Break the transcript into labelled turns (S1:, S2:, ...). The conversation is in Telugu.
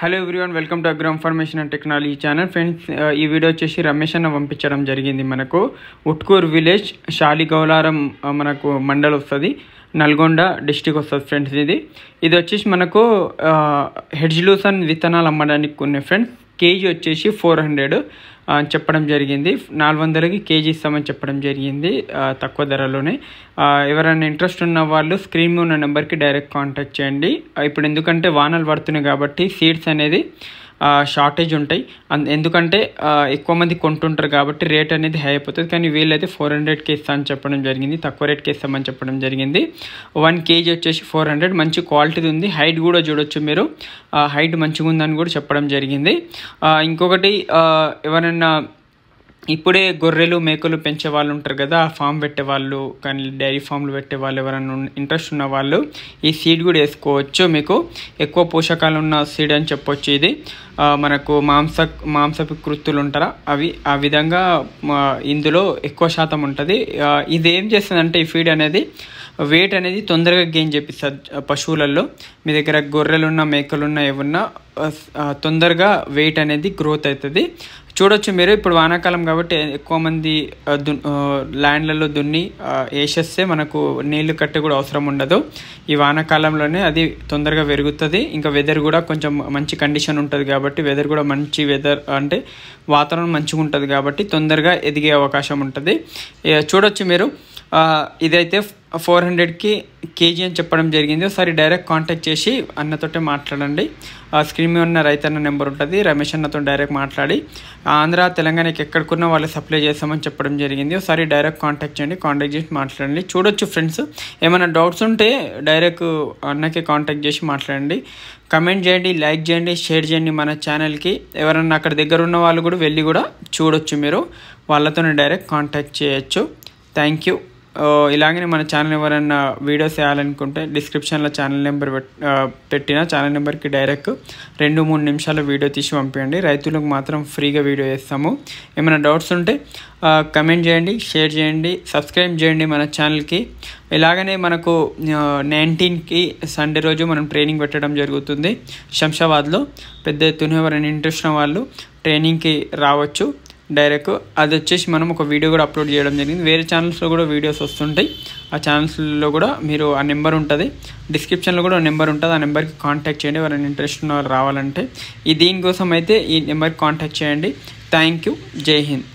S1: hello everyone welcome to agro information and technology channel friends ఈ వీడియో వచ్చేసి రమేష్ అన్న పంపించడం జరిగింది మనకు ఉట్కూర్ విలేజ్ షాలిగౌలారం మనకు మండల్ వస్తుంది నల్గొండ డిస్టిక్ వస్తుంది ఫ్రెండ్స్ ఇది ఇది వచ్చేసి మనకు హెడ్జ్లూసన్ విత్తనాలు అమ్మడానికి కొన్ని ఫ్రెండ్స్ కేజీ వచ్చేసి ఫోర్ హండ్రెడ్ చెప్పడం జరిగింది నాలుగు వందలకి కేజీ ఇస్తామని చెప్పడం జరిగింది తక్కువ ధరలోనే ఎవరైనా ఇంట్రెస్ట్ ఉన్న వాళ్ళు స్క్రీన్ ఉన్న నెంబర్కి డైరెక్ట్ కాంటాక్ట్ చేయండి ఇప్పుడు ఎందుకంటే వానలు పడుతున్నాయి కాబట్టి సీడ్స్ అనేది షార్టేజ్ ఉంటాయి ఎందుకంటే ఎక్కువ మంది కొంటుంటారు కాబట్టి రేట్ అనేది హై అయిపోతుంది కానీ వీళ్ళైతే ఫోర్ హండ్రెడ్కి కేస్తా అని చెప్పడం జరిగింది తక్కువ రేట్కి ఇస్తామని చెప్పడం జరిగింది వన్ కేజీ వచ్చేసి ఫోర్ హండ్రెడ్ మంచి క్వాలిటీది ఉంది హైట్ కూడా చూడొచ్చు మీరు హైట్ మంచిగా ఉందని కూడా చెప్పడం జరిగింది ఇంకొకటి ఎవరైనా ఇప్పుడే గొర్రెలు మేకలు పెంచే వాళ్ళు ఉంటారు కదా ఆ ఫామ్ పెట్టే వాళ్ళు కానీ డైరీ ఫామ్లు పెట్టే వాళ్ళు ఎవరైనా ఇంట్రెస్ట్ ఉన్న వాళ్ళు ఈ సీడ్ కూడా వేసుకోవచ్చు మీకు ఎక్కువ పోషకాలు ఉన్న సీడ్ అని చెప్పొచ్చు ఇది మనకు మాంస మాంసపు కృత్తులు ఉంటారా అవి ఆ విధంగా ఇందులో ఎక్కువ శాతం ఉంటుంది ఇది ఏం చేస్తుందంటే ఈ ఫీడ్ అనేది వెయిట్ అనేది తొందరగా గెయిన్ చేపిస్తారు పశువులలో మీ దగ్గర గొర్రెలున్నా మేకలున్నా ఏమన్నా తొందరగా వెయిట్ అనేది గ్రోత్ అవుతుంది చూడొచ్చు మీరు ఇప్పుడు వానాకాలం కాబట్టి ఎక్కువ మంది దు ల్యాండ్లలో దున్ని వేసేస్తే మనకు నీళ్లు కట్టే కూడా అవసరం ఉండదు ఈ వానాకాలంలోనే అది తొందరగా పెరుగుతుంది ఇంకా వెదర్ కూడా కొంచెం మంచి కండిషన్ ఉంటుంది కాబట్టి వెదర్ కూడా మంచి వెదర్ అంటే వాతావరణం మంచిగా ఉంటుంది కాబట్టి తొందరగా ఎదిగే అవకాశం ఉంటుంది చూడొచ్చు మీరు ఇదైతే ఫోర్ హండ్రెడ్కి కేజీ అని చెప్పడం జరిగింది ఒకసారి డైరెక్ట్ కాంటాక్ట్ చేసి అన్నతోటే మాట్లాడండి స్క్రీన్ మీద ఉన్న రైతన్న నెంబర్ ఉంటుంది రమేష్ అన్నతో డైరెక్ట్ మాట్లాడి ఆంధ్ర తెలంగాణకి ఎక్కడికున్న వాళ్ళు సప్లై చేస్తామని చెప్పడం జరిగింది ఒకసారి డైరెక్ట్ కాంటాక్ట్ చేయండి కాంటాక్ట్ చేసి మాట్లాడండి చూడొచ్చు ఫ్రెండ్స్ ఏమైనా డౌట్స్ ఉంటే డైరెక్ట్ అన్నకే కాంటాక్ట్ చేసి మాట్లాడండి కమెంట్ చేయండి లైక్ చేయండి షేర్ చేయండి మన ఛానల్కి ఎవరన్నా అక్కడ దగ్గర ఉన్న వాళ్ళు కూడా వెళ్ళి కూడా చూడొచ్చు మీరు వాళ్ళతోనే డైరెక్ట్ కాంటాక్ట్ చేయొచ్చు థ్యాంక్ యూ ఇలాగనే మన ఛానల్ ఎవరైనా వీడియోస్ వేయాలనుకుంటే డిస్క్రిప్షన్లో ఛానల్ నెంబర్ పెట్టిన ఛానల్ నెంబర్కి డైరెక్ట్ రెండు మూడు నిమిషాల వీడియో తీసి పంపించండి రైతులకు మాత్రం ఫ్రీగా వీడియో వేస్తాము ఏమైనా డౌట్స్ ఉంటే కమెంట్ చేయండి షేర్ చేయండి సబ్స్క్రైబ్ చేయండి మన ఛానల్కి ఇలాగనే మనకు నైన్టీన్కి సండే రోజు మనం ట్రైనింగ్ పెట్టడం జరుగుతుంది శంషాబాద్లో పెద్ద ఎత్తున ఎవరైనా ఇంట్రెస్ట్ ఉన్న వాళ్ళు ట్రైనింగ్కి రావచ్చు డైరెక్ట్ అది వచ్చేసి మనం ఒక వీడియో కూడా అప్లోడ్ చేయడం జరిగింది వేరే ఛానల్స్లో కూడా వీడియోస్ వస్తుంటాయి ఆ ఛానల్స్లో కూడా మీరు ఆ నెంబర్ ఉంటుంది డిస్క్రిప్షన్లో కూడా నెంబర్ ఉంటుంది ఆ నెంబర్కి కాంటాక్ట్ చేయండి ఎవరైనా ఇంట్రెస్ట్ ఉన్న రావాలంటే ఈ దీనికోసం అయితే ఈ నెంబర్కి కాంటాక్ట్ చేయండి థ్యాంక్ యూ జై హింద్